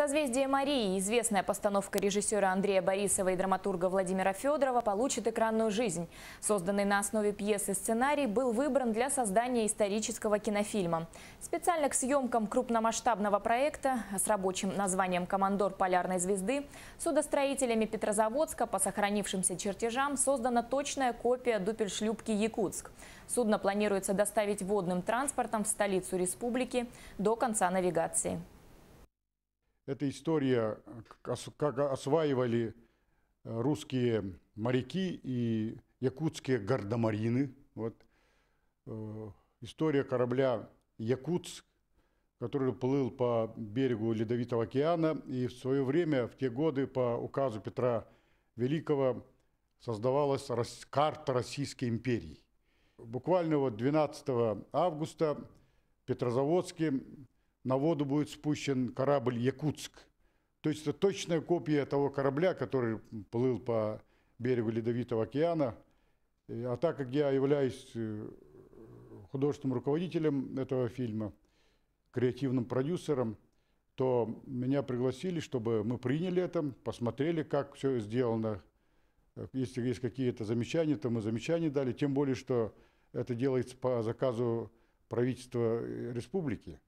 «Созвездие Марии» – известная постановка режиссера Андрея Борисова и драматурга Владимира Федорова получит экранную жизнь. Созданный на основе пьесы сценарий был выбран для создания исторического кинофильма. Специально к съемкам крупномасштабного проекта с рабочим названием «Командор полярной звезды» судостроителями Петрозаводска по сохранившимся чертежам создана точная копия дупельшлюпки «Якутск». Судно планируется доставить водным транспортом в столицу республики до конца навигации. Эта история, э, как осваивали э, русские моряки и якутские гардемарины. Вот. Э, история корабля «Якутск», который плыл по берегу Ледовитого океана. И в свое время, в те годы, по указу Петра Великого, создавалась карта Российской империи. Буквально вот 12 августа в Петрозаводске на воду будет спущен корабль «Якутск». То есть это точная копия того корабля, который плыл по берегу Ледовитого океана. Э, а так как я являюсь э, художественным руководителем этого фильма, креативным продюсером, то меня пригласили, чтобы мы приняли это, посмотрели, как все сделано. Э, если есть какие-то замечания, то мы замечания дали, тем более, что это делается по заказу правительства республики.